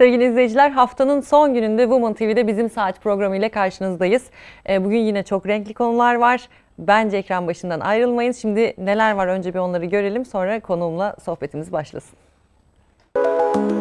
Sevgili izleyiciler haftanın son gününde Woman TV'de bizim saat programı ile karşınızdayız. E, bugün yine çok renkli konular var. Bence ekran başından ayrılmayın. Şimdi neler var önce bir onları görelim sonra konuğumla sohbetimiz başlasın. Müzik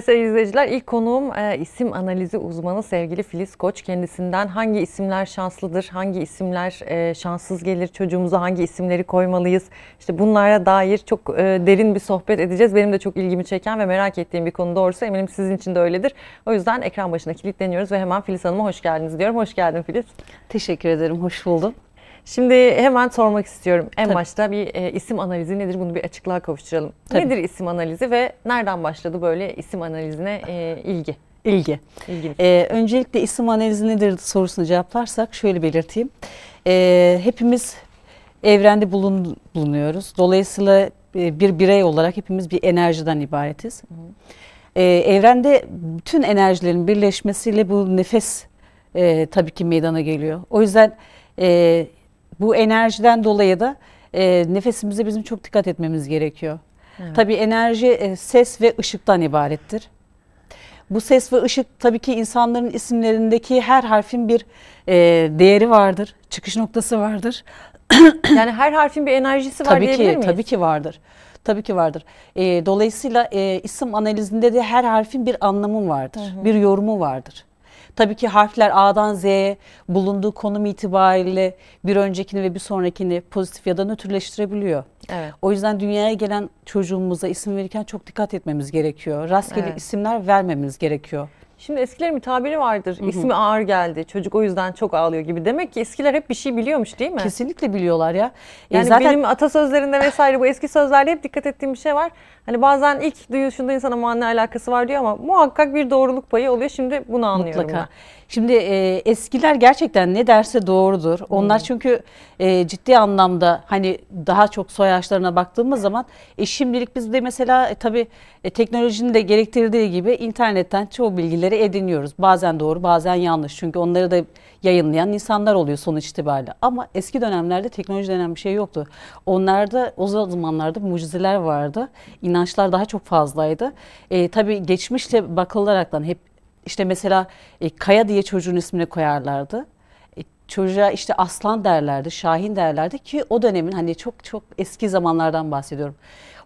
sevgili izleyiciler ilk konuğum e, isim analizi uzmanı sevgili Filiz Koç. Kendisinden hangi isimler şanslıdır, hangi isimler e, şanssız gelir, çocuğumuza hangi isimleri koymalıyız? İşte bunlara dair çok e, derin bir sohbet edeceğiz. Benim de çok ilgimi çeken ve merak ettiğim bir konu doğrusu eminim sizin için de öyledir. O yüzden ekran başına kilitleniyoruz ve hemen Filiz Hanım'a hoş geldiniz diyorum. Hoş geldin Filiz. Teşekkür ederim, hoş buldum. Şimdi hemen sormak istiyorum. En Tabii. başta bir e, isim analizi nedir? Bunu bir açıklığa kavuşturalım. Tabii. Nedir isim analizi ve nereden başladı böyle isim analizine e, ilgi? İlgi. İlgi. Ee, öncelikle isim analizi nedir sorusunu cevaplarsak şöyle belirteyim. Ee, hepimiz evrende bulun, bulunuyoruz. Dolayısıyla e, bir birey olarak hepimiz bir enerjiden ibaretiz. Ee, evrende bütün enerjilerin birleşmesiyle bu nefes e, tabii ki meydana geliyor. O yüzden e, bu enerjiden dolayı da e, nefesimize bizim çok dikkat etmemiz gerekiyor. Evet. Tabii enerji e, ses ve ışıktan ibarettir. Bu ses ve ışık tabii ki insanların isimlerindeki her harfin bir e, değeri vardır, çıkış noktası vardır. yani her harfin bir enerjisi var tabii diyebilir ki, miyiz? Tabii ki vardır. Tabii ki vardır. E, dolayısıyla e, isim analizinde de her harfin bir anlamı vardır, hı hı. bir yorumu vardır. Tabii ki harfler A'dan Z'ye bulunduğu konum itibariyle bir öncekini ve bir sonrakini pozitif ya da nötrleştirebiliyor. Evet. O yüzden dünyaya gelen çocuğumuza isim verirken çok dikkat etmemiz gerekiyor. Rastgele evet. isimler vermemiz gerekiyor. Şimdi eskilerin bir tabiri vardır. Hı hı. ağır geldi. Çocuk o yüzden çok ağlıyor gibi. Demek ki eskiler hep bir şey biliyormuş değil mi? Kesinlikle biliyorlar ya. E, yani e zaten... benim atasözlerinde vesaire bu eski sözlerde hep dikkat ettiğim bir şey var. Hani bazen ilk duyuşunda insana mani alakası var diyor ama muhakkak bir doğruluk payı oluyor. Şimdi bunu anlıyorum Mutlaka. ben. Şimdi e, eskiler gerçekten ne derse doğrudur. Onlar hmm. çünkü e, ciddi anlamda hani daha çok soy ağaçlarına baktığımız zaman e, şimdilik de mesela e, tabii e, teknolojinin de gerektirdiği gibi internetten çoğu bilgileri bilgileri ediniyoruz. Bazen doğru bazen yanlış çünkü onları da yayınlayan insanlar oluyor sonuç itibariyle. Ama eski dönemlerde teknoloji denen bir şey yoktu. Onlarda o zamanlarda mucizeler vardı. İnançlar daha çok fazlaydı. E, tabii geçmişle bakılaraktan hep işte mesela e, Kaya diye çocuğun ismini koyarlardı e, çocuğa işte aslan derlerdi, şahin derlerdi ki o dönemin hani çok çok eski zamanlardan bahsediyorum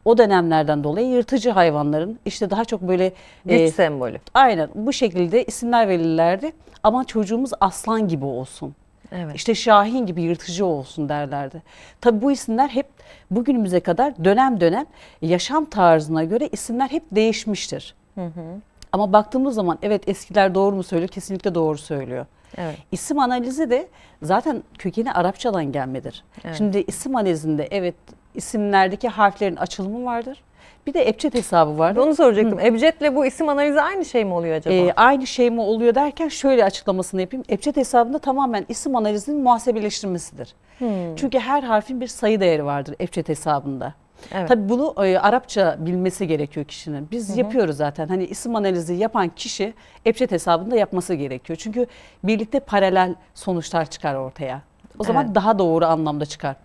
o dönemlerden dolayı yırtıcı hayvanların işte daha çok böyle güç e, sembolü. Aynen bu şekilde isimler verirlerdi. Ama çocuğumuz aslan gibi olsun. Evet. İşte Şahin gibi yırtıcı olsun derlerdi. Tabi bu isimler hep bugünümüze kadar dönem dönem yaşam tarzına göre isimler hep değişmiştir. Hı hı. Ama baktığımız zaman evet eskiler doğru mu söylüyor? Kesinlikle doğru söylüyor. Evet. İsim analizi de zaten kökeni Arapçadan gelmedir. Evet. Şimdi isim analizinde evet isimlerdeki harflerin açılımı vardır. Bir de ebced hesabı var. Onu soracaktım. Hı. Ebcedle bu isim analizi aynı şey mi oluyor acaba? Ee, aynı şey mi oluyor derken şöyle açıklamasını yapayım. Ebced hesabında tamamen isim analizinin muhasebeleştirmesidir. Hı. Çünkü her harfin bir sayı değeri vardır ebced hesabında. Evet. Tabii bunu e, Arapça bilmesi gerekiyor kişinin. Biz Hı-hı. yapıyoruz zaten. Hani isim analizi yapan kişi EBCED hesabında yapması gerekiyor. Çünkü birlikte paralel sonuçlar çıkar ortaya. O zaman daha doğru anlamda çıkar.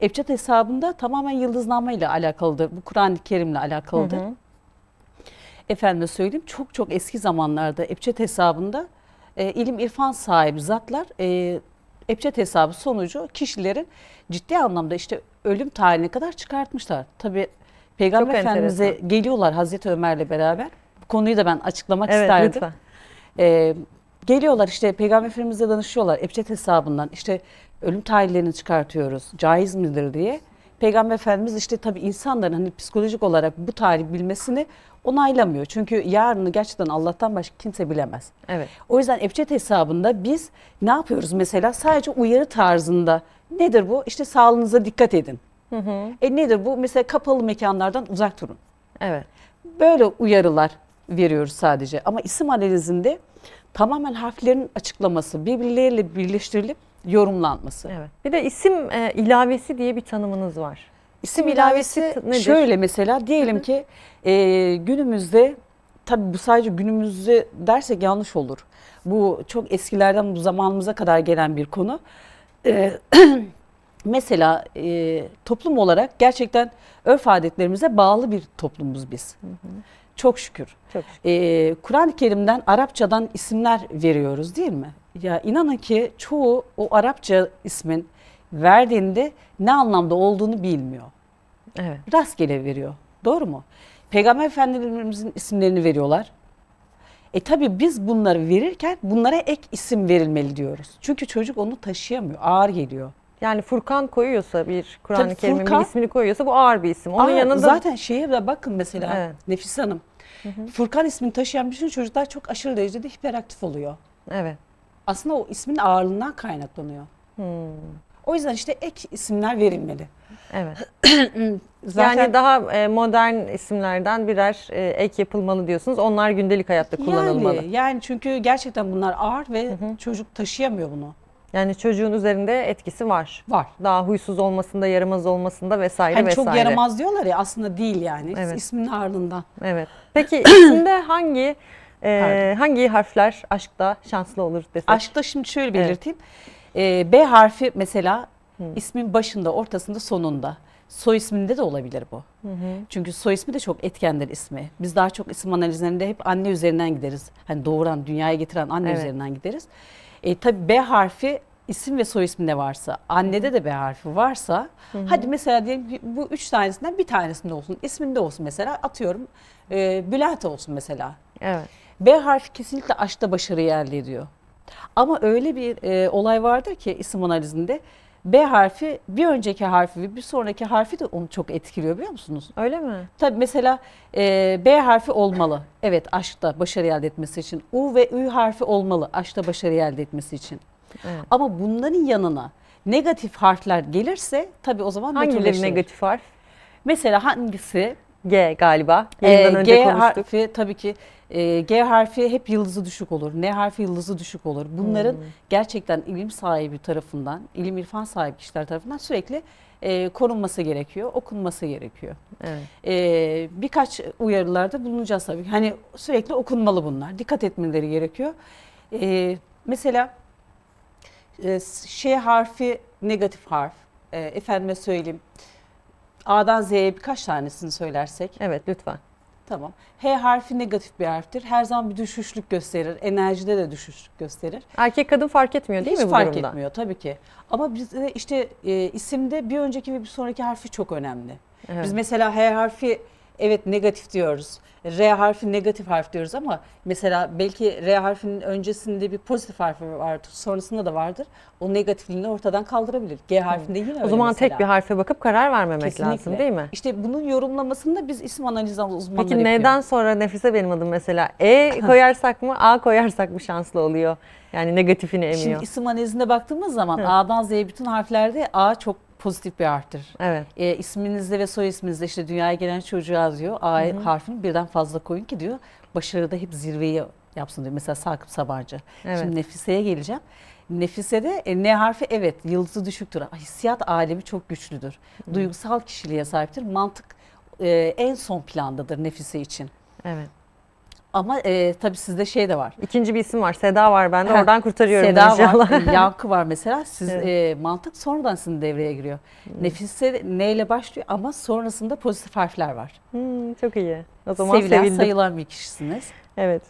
Ebced hesabında tamamen yıldızlanma ile alakalıdır. Bu Kur'an-ı Kerim'le alakalıdır. Hı hı. Efendime söyleyeyim çok çok eski zamanlarda Ebced hesabında e, ilim irfan sahibi zatlar e, Ebced hesabı sonucu kişilerin ciddi anlamda işte ölüm tarihine kadar çıkartmışlar. Tabi Peygamber çok Efendimiz'e enteresan. geliyorlar Hazreti Ömer'le beraber. Bu konuyu da ben açıklamak evet, isterdim. Lütfen. E, geliyorlar işte Peygamber Efendimiz'e danışıyorlar Ebced hesabından. işte ölüm tarihlerini çıkartıyoruz. Caiz midir diye. Peygamber Efendimiz işte tabii insanların hani psikolojik olarak bu tarih bilmesini onaylamıyor. Çünkü yarını gerçekten Allah'tan başka kimse bilemez. Evet. O yüzden Ebced hesabında biz ne yapıyoruz mesela? Sadece uyarı tarzında nedir bu? İşte sağlığınıza dikkat edin. Hı hı. E nedir bu? Mesela kapalı mekanlardan uzak durun. Evet. Böyle uyarılar veriyoruz sadece. Ama isim analizinde tamamen harflerin açıklaması birbirleriyle birleştirilip yorumlanması. Evet. Bir de isim e, ilavesi diye bir tanımınız var. İsim ilavesi, ilavesi nedir? şöyle mesela diyelim ki e, günümüzde tabi bu sadece günümüzde dersek yanlış olur. Bu çok eskilerden bu zamanımıza kadar gelen bir konu. E, mesela e, toplum olarak gerçekten örf adetlerimize bağlı bir toplumuz biz. Hı hı. Çok şükür. Çok şükür. Ee, Kur'an-ı Kerim'den Arapçadan isimler veriyoruz değil mi? Ya inanın ki çoğu o Arapça ismin verdiğinde ne anlamda olduğunu bilmiyor. Evet. Rastgele veriyor. Doğru mu? Peygamber efendilerimizin isimlerini veriyorlar. E tabi biz bunları verirken bunlara ek isim verilmeli diyoruz. Çünkü çocuk onu taşıyamıyor. Ağır geliyor. Yani Furkan koyuyorsa bir Kur'an-ı Kerim'in Furkan- bir ismini koyuyorsa bu ağır bir isim. Onun Ama yanında Zaten şeye de bakın mesela Evet. Nefis Hanım. Furkan ismini taşıyan bütün çocuklar çok aşırı derecede hiperaktif oluyor. evet aslında o ismin ağırlığından kaynaklanıyor. Hmm. O yüzden işte ek isimler verilmeli. Evet. Zaten... Yani daha e, modern isimlerden birer e, ek yapılmalı diyorsunuz. Onlar gündelik hayatta kullanılmalı. Yani, yani çünkü gerçekten bunlar ağır ve hı hı. çocuk taşıyamıyor bunu. Yani çocuğun üzerinde etkisi var. Var. Daha huysuz olmasında, yaramaz olmasında vesaire hani vesaire. Çok yaramaz diyorlar ya aslında değil yani. Evet. İsmin ağırlığından. Evet. Peki isimde hangi ee, hangi harfler aşkta şanslı olur desek? Aşkta şimdi şöyle belirteyim. Evet. Ee, B harfi mesela Hı. ismin başında, ortasında, sonunda. Soy isminde de olabilir bu. Hı hı. Çünkü soy ismi de çok etkendir ismi. Biz daha çok isim analizlerinde hep anne üzerinden gideriz. Hani doğuran, dünyaya getiren anne evet. üzerinden gideriz. E, tabii B harfi isim ve soy isminde varsa, annede de B harfi varsa, hı hı. hadi mesela diyelim bu üç tanesinden bir tanesinde olsun, isminde olsun mesela atıyorum e, Bülent olsun mesela. Evet. B harfi kesinlikle aşkta başarıyı elde ediyor. Ama öyle bir e, olay vardır ki isim analizinde B harfi bir önceki harfi ve bir sonraki harfi de onu çok etkiliyor biliyor musunuz? Öyle mi? Tabii mesela e, B harfi olmalı. Evet aşkta başarı elde etmesi için. U ve Ü harfi olmalı aşkta başarı elde etmesi için. Evet. Ama bunların yanına negatif harfler gelirse tabii o zaman Hangileri negatif harf? Mesela hangisi? G galiba. Yayından ee, önce G konuştuk. harfi tabii ki e, G harfi hep yıldızı düşük olur. N harfi yıldızı düşük olur. Bunların hmm. gerçekten ilim sahibi tarafından, ilim irfan sahibi kişiler tarafından sürekli e, korunması gerekiyor, okunması gerekiyor. Evet. E, birkaç uyarılarda bulunacağız tabii. Hani sürekli okunmalı bunlar. Dikkat etmeleri gerekiyor. E, mesela e, şey harfi negatif harf. E, efendime söyleyeyim. A'dan Z'ye birkaç tanesini söylersek. Evet lütfen. Tamam. H harfi negatif bir harftir. Her zaman bir düşüşlük gösterir. Enerjide de düşüşlük gösterir. Erkek kadın fark etmiyor değil Hiç mi bu fark durumda? etmiyor tabii ki. Ama bizde işte e, isimde bir önceki ve bir sonraki harfi çok önemli. Evet. Biz mesela H harfi evet negatif diyoruz. R harfi negatif harf diyoruz ama mesela belki R harfinin öncesinde bir pozitif harfi vardır. Sonrasında da vardır. O negatifliğini ortadan kaldırabilir. G harfinde yine öyle O zaman mesela. tek bir harfe bakıp karar vermemek Kesinlikle. lazım değil mi? İşte bunun yorumlamasında biz isim analiz uzmanları Peki yapıyor. neden sonra Nefise benim adım mesela E koyarsak mı A koyarsak mı şanslı oluyor? Yani negatifini emiyor. Şimdi isim analizine baktığımız zaman Hı. A'dan Z'ye bütün harflerde A çok pozitif bir arttır. Evet. E, isminizde ve soy isminizde işte dünyaya gelen çocuğa diyor A Hı-hı. harfini birden fazla koyun ki diyor başarıda hep zirveyi yapsın diyor. Mesela Sakıp Sabancı. Evet. Şimdi Nefise'ye geleceğim. Nefise'de e, ne harfi evet yıldızı düşüktür. Hissiyat alemi çok güçlüdür. Hı-hı. Duygusal kişiliğe sahiptir. Mantık e, en son plandadır Nefise için. Evet. Ama e, tabii sizde şey de var. İkinci bir isim var. Seda var bende. Ha, Oradan kurtarıyorum Seda inşallah. var. E, Yankı var mesela. Siz evet. e, mantık sonradan sizin devreye giriyor. Hmm. Nefise neyle başlıyor ama sonrasında pozitif harfler var. Hmm, çok iyi. O zaman Sevilen, sevildim. sayılan bir kişisiniz. Evet.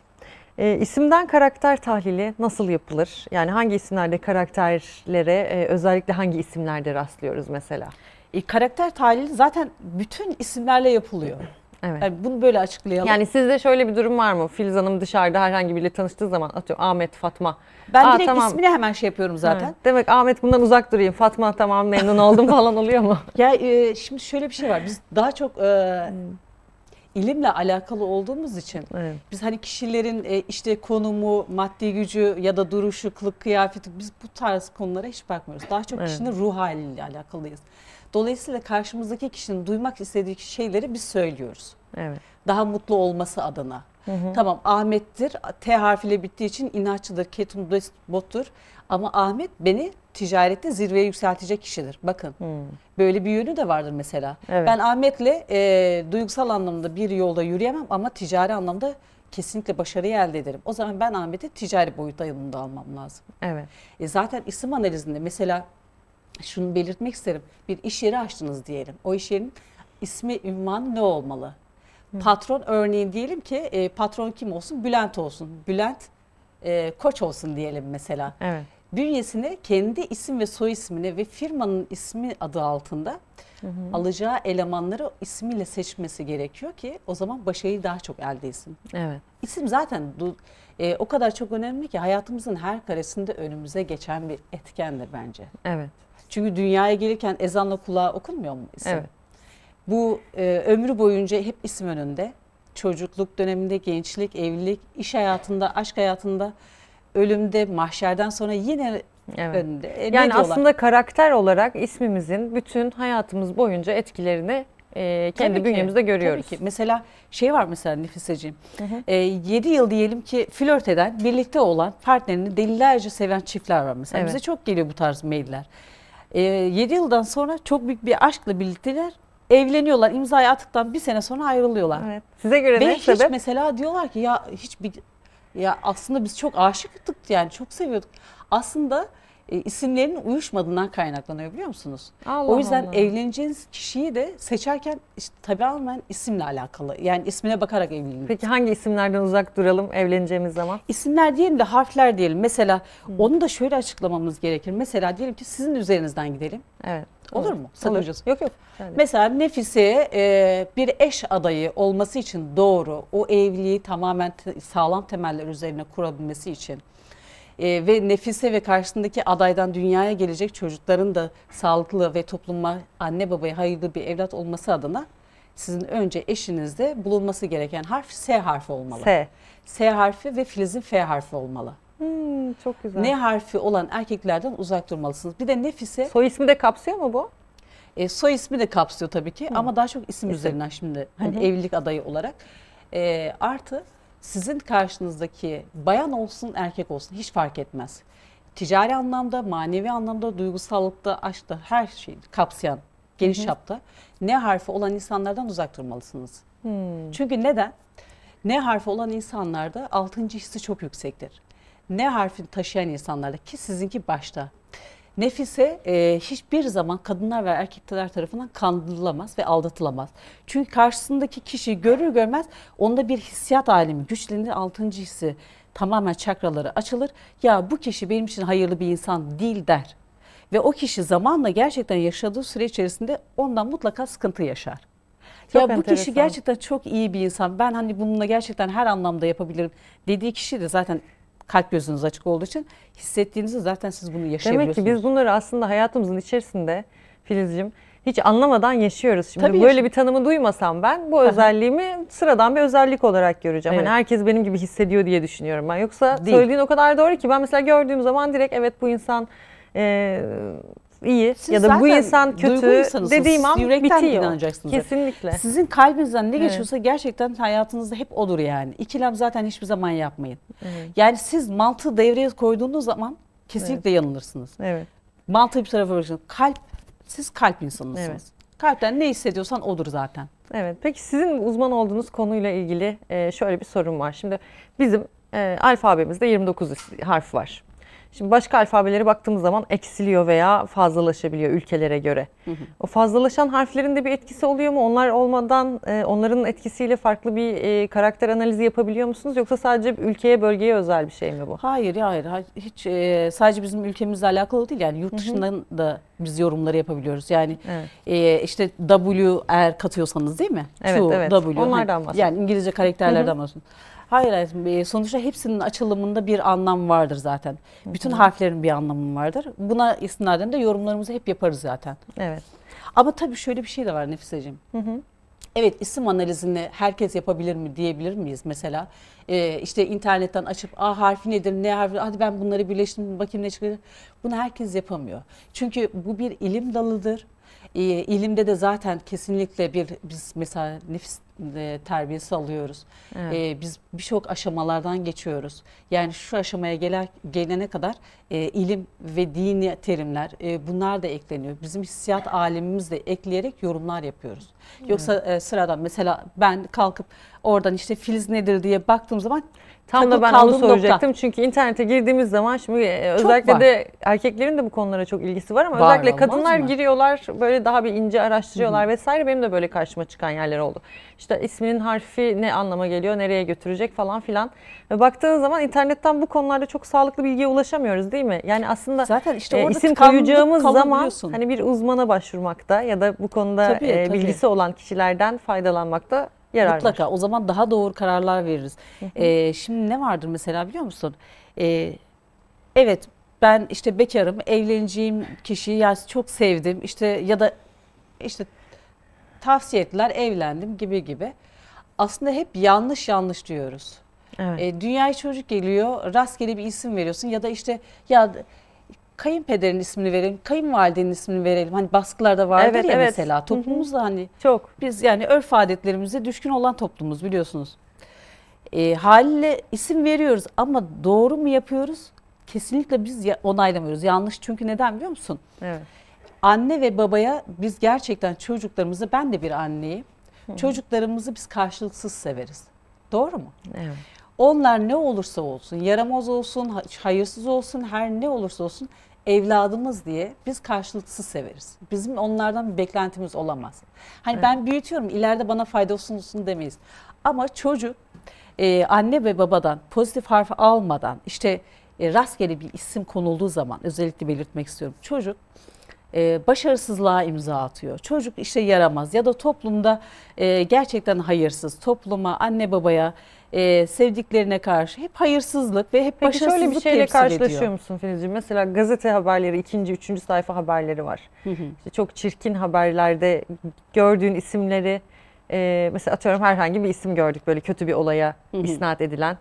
E, isimden karakter tahlili nasıl yapılır? Yani hangi isimlerde karakterlere e, özellikle hangi isimlerde rastlıyoruz mesela? E, karakter tahlili zaten bütün isimlerle yapılıyor. Evet. Yani bunu böyle açıklayalım. Yani sizde şöyle bir durum var mı? Filiz Hanım dışarıda herhangi biriyle tanıştığı zaman atıyor Ahmet, Fatma. Ben Aa, direkt tamam. ismini hemen şey yapıyorum zaten. Evet. Demek Ahmet bundan uzak durayım. Fatma tamam memnun oldum falan oluyor mu? Ya e, şimdi şöyle bir şey var. Biz daha çok e, hmm. ilimle alakalı olduğumuz için evet. biz hani kişilerin e, işte konumu, maddi gücü ya da duruşu, kılık, kıyafeti biz bu tarz konulara hiç bakmıyoruz. Daha çok evet. kişinin ruh haliyle alakalıyız. Dolayısıyla karşımızdaki kişinin duymak istediği şeyleri biz söylüyoruz. Evet. Daha mutlu olması adına. Hı hı. Tamam Ahmet'tir. T harfiyle bittiği için inatçıdır, ketum bottur. Ama Ahmet beni ticarette zirveye yükseltecek kişidir. Bakın hı. böyle bir yönü de vardır mesela. Evet. Ben Ahmet'le e, duygusal anlamda bir yolda yürüyemem ama ticari anlamda kesinlikle başarıyı elde ederim. O zaman ben Ahmet'i ticari boyutta yanımda almam lazım. Evet. E zaten isim analizinde mesela şunu belirtmek isterim. Bir iş yeri açtınız diyelim. O iş yerinin ismi, ünvanı ne olmalı? Hı. Patron örneğin diyelim ki e, patron kim olsun? Bülent olsun. Bülent e, Koç olsun diyelim mesela. Evet. Bünyesine kendi isim ve soy ismini ve firmanın ismi adı altında hı hı. alacağı elemanları ismiyle seçmesi gerekiyor ki o zaman başarıyı daha çok elde etsin. Evet. İsim zaten e, o kadar çok önemli ki hayatımızın her karesinde önümüze geçen bir etkendir bence. Evet. Çünkü dünyaya gelirken ezanla kulağa okunmuyor mu isim? Evet. Bu e, ömrü boyunca hep isim önünde. Çocukluk döneminde, gençlik, evlilik, iş hayatında, aşk hayatında, ölümde, mahşerden sonra yine evet. önünde. E, yani aslında olan? karakter olarak ismimizin bütün hayatımız boyunca etkilerini e, kendi tabii bünyemizde ki, görüyoruz. Tabii ki. Mesela şey var mesela Nefiseciğim. Hı hı. E, 7 yıl diyelim ki flört eden, birlikte olan partnerini delilerce seven çiftler var mesela. Evet. Bize çok geliyor bu tarz mailler. E, ee, 7 yıldan sonra çok büyük bir aşkla birlikteler evleniyorlar. İmzayı attıktan bir sene sonra ayrılıyorlar. Evet. Size göre Ve ne hiç mesela diyorlar ki ya hiç bir ya aslında biz çok aşıktık yani çok seviyorduk. Aslında e, uyuşmadığından kaynaklanıyor biliyor musunuz? Allah o yüzden Allah. evleneceğiniz kişiyi de seçerken işte, tamamen isimle alakalı. Yani ismine bakarak evlenin. Peki hangi isimlerden uzak duralım evleneceğimiz zaman? İsimler diyelim de harfler diyelim. Mesela hmm. onu da şöyle açıklamamız gerekir. Mesela diyelim ki sizin üzerinizden gidelim. Evet. Olur, olur mu? Sakıncası yok yok. Yani. Mesela Nefise e, bir eş adayı olması için doğru, o evliliği tamamen sağlam temeller üzerine kurabilmesi için e, ve nefise ve karşısındaki adaydan dünyaya gelecek çocukların da sağlıklı ve topluma anne babaya hayırlı bir evlat olması adına sizin önce eşinizde bulunması gereken harf S harfi olmalı. S. S harfi ve Filiz'in F harfi olmalı. Hmm, çok güzel. Ne harfi olan erkeklerden uzak durmalısınız. Bir de nefise... Soy ismi de kapsıyor mu bu? E, soy ismi de kapsıyor tabii ki Hı. ama daha çok isim, isim. üzerinden şimdi hani Hı -hı. evlilik adayı olarak. E, artı sizin karşınızdaki bayan olsun erkek olsun hiç fark etmez. Ticari anlamda, manevi anlamda, duygusallıkta, aşkta her şeyi kapsayan geniş Hı ne harfi olan insanlardan uzak durmalısınız. Hmm. Çünkü neden? Ne harfi olan insanlarda altıncı hissi çok yüksektir. Ne harfi taşıyan insanlarda ki sizinki başta Nefise e, hiçbir zaman kadınlar ve erkekler tarafından kandırılamaz ve aldatılamaz. Çünkü karşısındaki kişi görür görmez onda bir hissiyat alemi güçlenir. Altıncı hissi tamamen çakraları açılır. Ya bu kişi benim için hayırlı bir insan değil der. Ve o kişi zamanla gerçekten yaşadığı süre içerisinde ondan mutlaka sıkıntı yaşar. Çok ya enteresan. bu kişi gerçekten çok iyi bir insan. Ben hani bununla gerçekten her anlamda yapabilirim dediği kişi de zaten kalp gözünüz açık olduğu için hissettiğinizde zaten siz bunu yaşayabiliyorsunuz. Demek ki biz bunları aslında hayatımızın içerisinde Filizciğim hiç anlamadan yaşıyoruz şimdi. Tabii Böyle bir tanımı duymasam ben bu Aha. özelliğimi sıradan bir özellik olarak göreceğim. Hani evet. Hani herkes benim gibi hissediyor diye düşünüyorum ben. Yoksa Değil. söylediğin o kadar doğru ki ben mesela gördüğüm zaman direkt evet bu insan e, iyi siz ya da bu insan kötü dediğim an yürekten bitiyor. inanacaksınız. Kesinlikle. Sizin kalbinizden ne evet. geçiyorsa gerçekten hayatınızda hep odur yani. İkilem zaten hiçbir zaman yapmayın. Evet. Yani siz mantığı devreye koyduğunuz zaman kesinlikle evet. yanılırsınız. Evet. Mantığı bir tarafa bırakın. Kalp siz kalp insanısınız. Evet. Kalpten ne hissediyorsan odur zaten. Evet. Peki sizin uzman olduğunuz konuyla ilgili e, şöyle bir sorum var. Şimdi bizim e, alfabemizde 29 harf var. Şimdi başka alfabelere baktığımız zaman eksiliyor veya fazlalaşabiliyor ülkelere göre. Hı hı. O fazlalaşan harflerin de bir etkisi oluyor mu? Onlar olmadan e, onların etkisiyle farklı bir e, karakter analizi yapabiliyor musunuz? Yoksa sadece ülkeye bölgeye özel bir şey mi bu? Hayır hayır hiç e, sadece bizim ülkemizle alakalı değil yani yurt dışından hı hı. da biz yorumları yapabiliyoruz. Yani evet. e, işte W eğer katıyorsanız değil mi? Evet, Şu, evet. W. Onlardan bahsediyoruz. Yani İngilizce karakterlerden bahsediyoruz. Hayır hayır. Ee, sonuçta hepsinin açılımında bir anlam vardır zaten. Bütün Hı-hı. harflerin bir anlamı vardır. Buna istinaden de yorumlarımızı hep yaparız zaten. Evet. Ama tabii şöyle bir şey de var Nefisecim. Hı hı. Evet isim analizini herkes yapabilir mi diyebilir miyiz mesela? Ee, işte internetten açıp A harfi nedir, ne harfi hadi ben bunları birleştirdim bakayım ne çıkıyor. Bunu herkes yapamıyor. Çünkü bu bir ilim dalıdır. Ee, ilimde de zaten kesinlikle bir biz mesela nefis e, terbiyesi alıyoruz. Evet. E, biz birçok aşamalardan geçiyoruz. Yani şu aşamaya geler, gelene kadar e, ilim ve dini terimler e, bunlar da ekleniyor. Bizim hissiyat alemimiz de ekleyerek yorumlar yapıyoruz. Yoksa e, sıradan mesela ben kalkıp oradan işte filiz nedir diye baktığım zaman Tam da ben onu soracaktım. Nokta. Çünkü internete girdiğimiz zaman şimdi e, özellikle de erkeklerin de bu konulara çok ilgisi var ama var, özellikle kadınlar mı? giriyorlar böyle daha bir ince araştırıyorlar Hı-hı. vesaire. Benim de böyle karşıma çıkan yerler oldu. İşte isminin harfi ne anlama geliyor, nereye götürecek falan filan. Ve baktığınız zaman internetten bu konularda çok sağlıklı bilgiye ulaşamıyoruz değil mi? Yani aslında Zaten işte e, isim koyacağımız zaman hani bir uzmana başvurmakta ya da bu konuda tabii, e, tabii. bilgisi olan kişilerden faydalanmakta yarar Mutlaka var. o zaman daha doğru kararlar veririz. Hı hı. Ee, şimdi ne vardır mesela biliyor musun? Ee, evet ben işte bekarım, evleneceğim kişiyi yani çok sevdim. işte ya da işte tavsiye ettiler, evlendim gibi gibi. Aslında hep yanlış yanlış diyoruz. Evet. E, dünyaya çocuk geliyor, rastgele bir isim veriyorsun ya da işte ya kayınpederin ismini verelim, kayınvalidenin ismini verelim. Hani baskılarda vardır evet, ya evet. mesela toplumumuzda hani. Çok. Biz yani örf adetlerimize düşkün olan toplumuz biliyorsunuz. E, haliyle isim veriyoruz ama doğru mu yapıyoruz? Kesinlikle biz onaylamıyoruz. Yanlış çünkü neden biliyor musun? Evet. Anne ve babaya biz gerçekten çocuklarımızı, ben de bir anneyim. Hı. Çocuklarımızı biz karşılıksız severiz. Doğru mu? Evet. Onlar ne olursa olsun, yaramaz olsun, hayırsız olsun, her ne olursa olsun evladımız diye biz karşılıksız severiz. Bizim onlardan bir beklentimiz olamaz. Hani evet. ben büyütüyorum ileride bana faydası olsun demeyiz. Ama çocuk e, anne ve babadan pozitif harfi almadan işte e, rastgele bir isim konulduğu zaman özellikle belirtmek istiyorum. Çocuk e, başarısızlığa imza atıyor. Çocuk işe yaramaz ya da toplumda e, gerçekten hayırsız. Topluma, anne babaya, e, sevdiklerine karşı hep hayırsızlık ve hep Peki başarısızlık şöyle bir şeyle karşılaşıyor ediyor. musun Filizciğim? Mesela gazete haberleri, ikinci, üçüncü sayfa haberleri var. Hı hı. İşte çok çirkin haberlerde gördüğün isimleri, e, mesela atıyorum herhangi bir isim gördük böyle kötü bir olaya hı hı. isnat edilen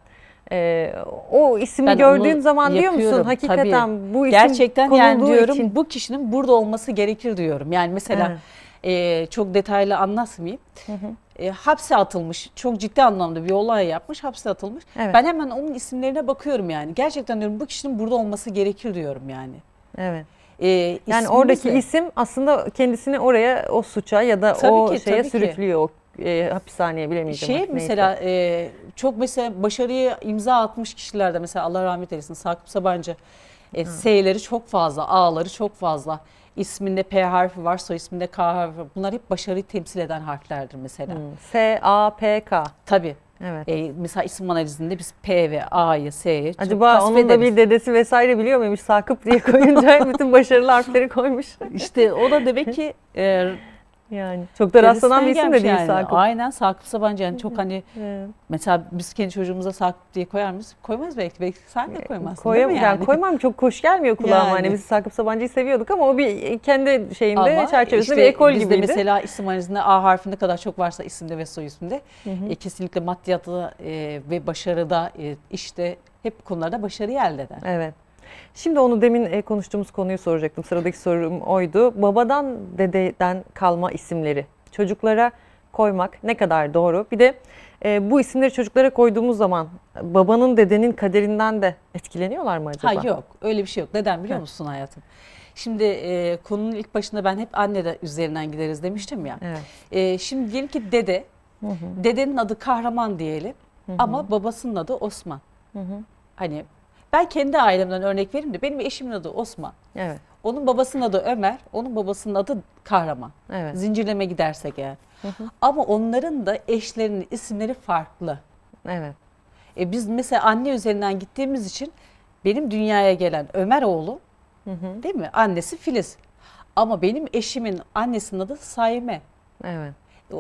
e, o ismi ben gördüğün zaman yapıyorum. diyor musun hakikaten Tabii. bu isim gerçekten yani diyorum için. bu kişinin burada olması gerekir diyorum. Yani mesela e, çok detaylı anlatmayayım. Hı hı e, hapse atılmış. Çok ciddi anlamda bir olay yapmış, hapse atılmış. Evet. Ben hemen onun isimlerine bakıyorum yani. Gerçekten diyorum bu kişinin burada olması gerekir diyorum yani. Evet. ee, yani oradaki ise, isim aslında kendisini oraya o suça ya da o ki, şeye sürüklüyor. Ki e, hapishaneye bilemeyeceğim. Şey artık, mesela e, çok mesela başarıyı imza atmış kişilerde mesela Allah rahmet eylesin Sakıp Sabancı e, S'leri çok fazla, A'ları çok fazla. isminde P harfi var, soy isminde K harfi var. Bunlar hep başarıyı temsil eden harflerdir mesela. Hı. S, A, P, K. Tabii. Evet. E, mesela isim analizinde biz P ve A'yı, S'yi Acaba onun ederiz. da bir dedesi vesaire biliyor muymuş? Sakıp diye koyunca bütün başarılı harfleri koymuş. İşte o da demek ki e, yani çok da rastlanan bir isim de değil yani. Sakıp. Aynen Sakıp Sabancı yani çok hani evet. mesela biz kendi çocuğumuza Sakıp diye koyar mıyız? Koymaz belki. Belki sen de e, koymazsın Koyam, değil mi yani? Koymam çok hoş gelmiyor kulağıma. Yani. Hani biz Sakıp Sabancı'yı seviyorduk ama o bir kendi şeyinde ama çerçevesinde işte bir ekol bizde gibiydi. Bizde mesela isim analizinde A harfinde kadar çok varsa isimde ve soy isimde hı hı. E, kesinlikle maddiyatı e, ve başarıda e, işte hep konularda başarı elde eder. Evet. Şimdi onu demin e, konuştuğumuz konuyu soracaktım. Sıradaki sorum oydu. Babadan dededen kalma isimleri çocuklara koymak ne kadar doğru? Bir de e, bu isimleri çocuklara koyduğumuz zaman babanın dedenin kaderinden de etkileniyorlar mı acaba? Ha yok öyle bir şey yok. Neden biliyor Hı. musun hayatım? Şimdi e, konunun ilk başında ben hep anne de üzerinden gideriz demiştim ya. Evet. E, şimdi diyelim ki dede. Hı hı. Dedenin adı Kahraman diyelim hı hı. ama babasının adı Osman. Hı hı. Hani ben kendi ailemden örnek vereyim de benim eşimin adı Osman. Evet. Onun babasının adı Ömer, onun babasının adı Kahraman. Evet. Zincirleme gidersek eğer. Hı hı. Ama onların da eşlerinin isimleri farklı. Evet. E biz mesela anne üzerinden gittiğimiz için benim dünyaya gelen Ömer oğlu hı hı. değil mi? Annesi Filiz. Ama benim eşimin annesinin adı Saime. Evet.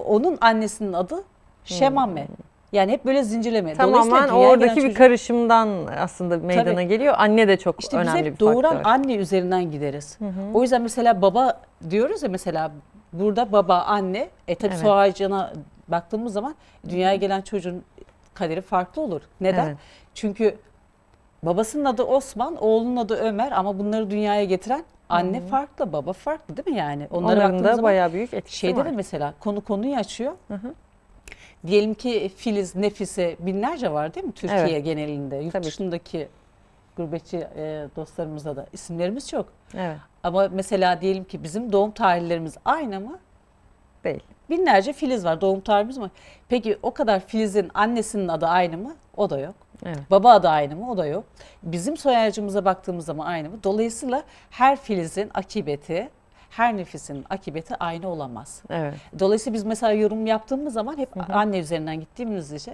Onun annesinin adı Şemame. Hmm. Yani hep böyle zincirleme. Tamamen Dolayısıyla oradaki bir karışımdan aslında meydana Tabii. geliyor. Anne de çok işte önemli bir faktör. İşte doğuran anne üzerinden gideriz. Hı hı. O yüzden mesela baba diyoruz ya mesela burada baba, anne. E tabii evet. soğacana baktığımız zaman dünyaya gelen çocuğun kaderi farklı olur. Neden? Evet. Çünkü babasının adı Osman, oğlunun adı Ömer ama bunları dünyaya getiren anne hmm. farklı, baba farklı değil mi yani? Onlara Onların da zaman, bayağı büyük etkisi şeyde var. Şey de mesela konu konuyu açıyor. Hı hı diyelim ki Filiz, Nefise binlerce var değil mi Türkiye evet. genelinde? Yurt Tabii. dışındaki gurbetçi e, dostlarımızda da isimlerimiz çok. Evet. Ama mesela diyelim ki bizim doğum tarihlerimiz aynı mı? Değil. Binlerce Filiz var doğum tarihimiz mi? Peki o kadar Filiz'in annesinin adı aynı mı? O da yok. Evet. Baba adı aynı mı? O da yok. Bizim soy ağacımıza baktığımız zaman aynı mı? Dolayısıyla her Filiz'in akıbeti her nefesin akıbeti aynı olamaz. Evet. Dolayısıyla biz mesela yorum yaptığımız zaman hep hı hı. anne üzerinden gittiğimiz için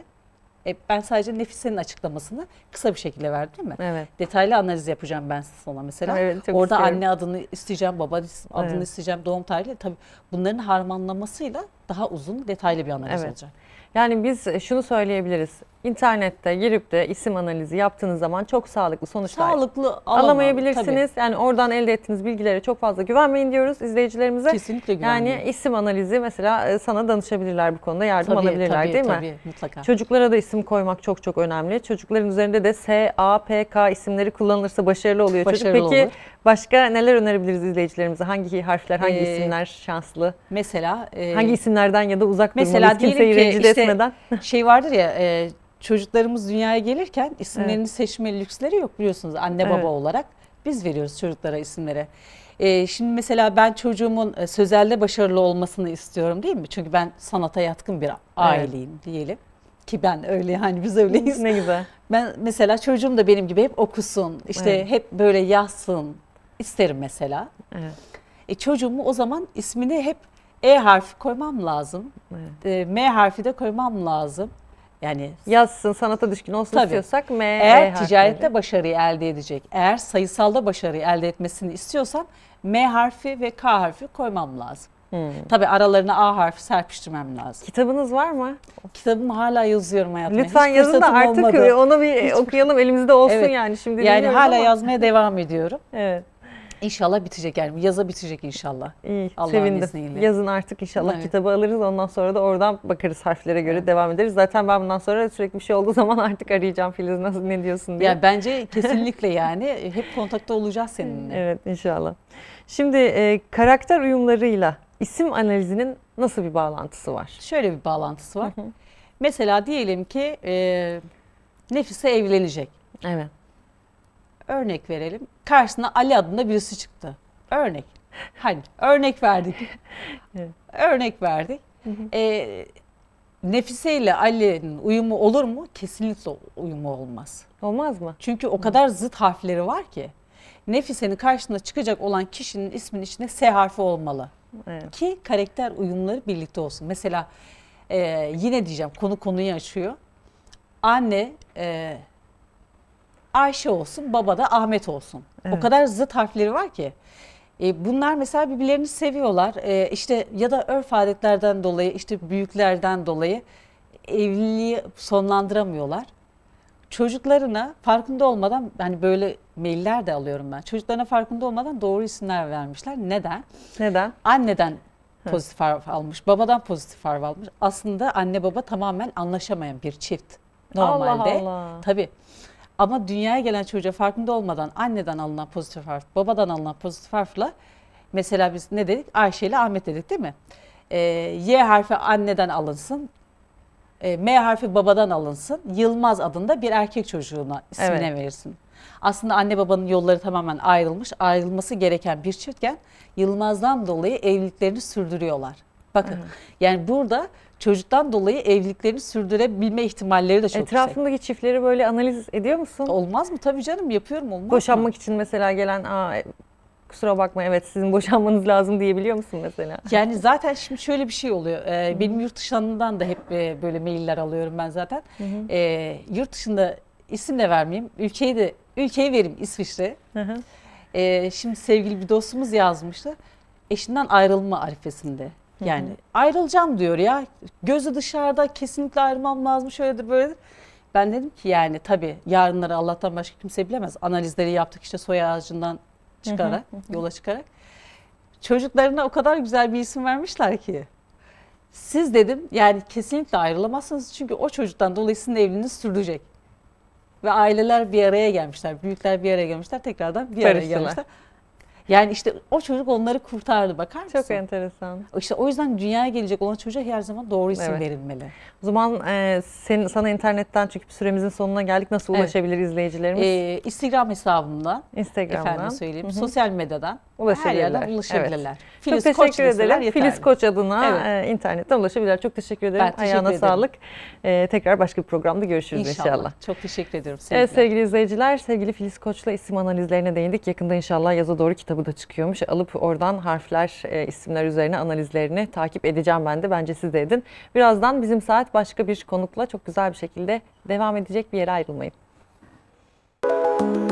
e, ben sadece Nefise'nin açıklamasını kısa bir şekilde verdim değil mi? Evet. Detaylı analiz yapacağım ben sana mesela. Evet, Orada istiyorum. anne adını isteyeceğim, baba adını evet. isteyeceğim, doğum tarihi. Tabii bunların harmanlamasıyla daha uzun, detaylı bir analiz evet. olacak. Yani biz şunu söyleyebiliriz. İnternette girip de isim analizi yaptığınız zaman çok sağlıklı sonuçlar Sağlıklı alamayabilirsiniz. Tabii. Yani oradan elde ettiğiniz bilgilere çok fazla güvenmeyin diyoruz izleyicilerimize. Kesinlikle güvenmeyin. Yani isim analizi mesela e, sana danışabilirler bu konuda yardım tabii, alabilirler tabii, değil tabii, mi? Tabii mutlaka. Çocuklara da isim koymak çok çok önemli. Çocukların üzerinde de S, A, P, K isimleri kullanılırsa başarılı oluyor başarılı çocuk. Peki olur. başka neler önerebiliriz izleyicilerimize? Hangi harfler, hangi ee, isimler şanslı? Mesela e, hangi isimlerden ya da uzak mesela durmalıyız kimseyi ki rencide işte, etmeden? Şey vardır ya e, çocuklarımız dünyaya gelirken isimlerini evet. seçme lüksleri yok biliyorsunuz anne baba evet. olarak. Biz veriyoruz çocuklara isimlere. Ee, şimdi mesela ben çocuğumun e, sözelde başarılı olmasını istiyorum değil mi? Çünkü ben sanata yatkın bir aileyim evet. diyelim. Ki ben öyle hani biz öyleyiz. Ne güzel. Ben mesela çocuğum da benim gibi hep okusun, işte evet. hep böyle yazsın isterim mesela. Evet. E, çocuğumu o zaman ismini hep E harfi koymam lazım. Evet. E, M harfi de koymam lazım. Yani yazsın, sanata düşkün olsun Tabii. istiyorsak M, Eğer e ticarette başarıyı elde edecek, eğer sayısalda başarıyı elde etmesini istiyorsam M harfi ve K harfi koymam lazım. Hmm. Tabii aralarına A harfi serpiştirmem lazım. Kitabınız var mı? Kitabım hala yazıyorum hayatım. Lütfen Hiç yazın da artık olmadı. onu bir Hiç okuyalım elimizde olsun evet. yani. Şimdi yani hala ama. yazmaya devam ediyorum. Evet. İnşallah bitecek yani yaza bitecek inşallah. İyi, Allah'ın sevindim. izniyle. Yazın artık inşallah evet. kitabı alırız ondan sonra da oradan bakarız harflere göre evet. devam ederiz. Zaten ben bundan sonra sürekli bir şey olduğu zaman artık arayacağım Filiz nasıl ne diyorsun diye. Ya bence kesinlikle yani hep kontakta olacağız seninle. Evet inşallah. Şimdi e, karakter uyumlarıyla isim analizinin nasıl bir bağlantısı var? Şöyle bir bağlantısı var. Mesela diyelim ki e, Nefise evlenecek. Evet. Örnek verelim. Karşısına Ali adında birisi çıktı. Örnek. Hani örnek verdik. Örnek verdik. Hı ee, Nefise ile Ali'nin uyumu olur mu? Kesinlikle uyumu olmaz. Olmaz mı? Çünkü o kadar zıt harfleri var ki. Nefise'nin karşısına çıkacak olan kişinin isminin içinde S harfi olmalı. Evet. Ki karakter uyumları birlikte olsun. Mesela e, yine diyeceğim konu konuyu açıyor. Anne e, Ayşe olsun, baba da Ahmet olsun. Evet. O kadar zıt harfleri var ki. E, bunlar mesela birbirlerini seviyorlar. E, işte ya da örf adetlerden dolayı, işte büyüklerden dolayı evliliği sonlandıramıyorlar. Çocuklarına farkında olmadan hani böyle mailler de alıyorum ben. Çocuklarına farkında olmadan doğru isimler vermişler. Neden? Neden? Anneden pozitif harf almış, babadan pozitif harf almış. Aslında anne baba tamamen anlaşamayan bir çift normalde. Allah Allah. Tabii. Ama dünyaya gelen çocuğa farkında olmadan anneden alınan pozitif harf, babadan alınan pozitif harfla mesela biz ne dedik? Ayşe ile Ahmet dedik değil mi? Ee, y harfi anneden alınsın. E, M harfi babadan alınsın. Yılmaz adında bir erkek çocuğuna ismine evet. verirsin. Aslında anne babanın yolları tamamen ayrılmış. Ayrılması gereken bir çiftken Yılmaz'dan dolayı evliliklerini sürdürüyorlar. Bakın Hı -hı. yani burada çocuktan dolayı evliliklerini sürdürebilme ihtimalleri de çok Etrafındaki yüksek. çiftleri böyle analiz ediyor musun? Olmaz mı? Tabii canım yapıyorum olmaz Boşanmak mı? için mesela gelen Aa, e, kusura bakma evet sizin boşanmanız lazım diyebiliyor musun mesela? Yani zaten şimdi şöyle bir şey oluyor. Ee, benim yurt dışından da hep e, böyle mailler alıyorum ben zaten. Hı hı. Ee, yurt dışında isim de vermeyeyim. Ülkeyi de ülkeyi verim İsviçre. Hı hı. Ee, şimdi sevgili bir dostumuz yazmıştı. Eşinden ayrılma arifesinde. Yani Hı-hı. ayrılacağım diyor ya. Gözü dışarıda kesinlikle ayrılmam lazım şöyledir böyledir. Ben dedim ki yani tabii yarınları Allah'tan başka kimse bilemez. Analizleri yaptık işte soy ağacından çıkarak, hı hı. yola çıkarak. Çocuklarına o kadar güzel bir isim vermişler ki. Siz dedim yani kesinlikle ayrılamazsınız çünkü o çocuktan dolayı sizin evliliğiniz sürdürecek. Ve aileler bir araya gelmişler, büyükler bir araya gelmişler, tekrardan bir araya Barıştılar. gelmişler. Yani işte o çocuk onları kurtardı bakar mısın? Çok enteresan. İşte o yüzden dünyaya gelecek olan çocuğa her zaman doğru isim evet. verilmeli. O zaman e, senin, sana internetten çünkü süremizin sonuna geldik. Nasıl evet. ulaşabilir izleyicilerimiz? Ee, Instagram hesabımdan. Instagram'dan. Efendim söyleyeyim. Hı hı. Sosyal medyadan ulaşabilirler. Her yerden ulaşabilirler. Evet. Filiz Çok teşekkür Koç ederim. Filiz Koç adına evet. E, internetten ulaşabilirler. Çok teşekkür ederim. Ben teşekkür Ayağına ederim. sağlık. E, tekrar başka bir programda görüşürüz inşallah. inşallah. Çok teşekkür ediyorum. E, Sevgiler. Evet sevgili izleyiciler, sevgili Filiz Koç'la isim analizlerine değindik. Yakında inşallah yaza doğru kitabı da çıkıyormuş. Alıp oradan harfler, e, isimler üzerine analizlerini takip edeceğim ben de. Bence siz de edin. Birazdan bizim saat başka bir konukla çok güzel bir şekilde devam edecek bir yere ayrılmayın. Müzik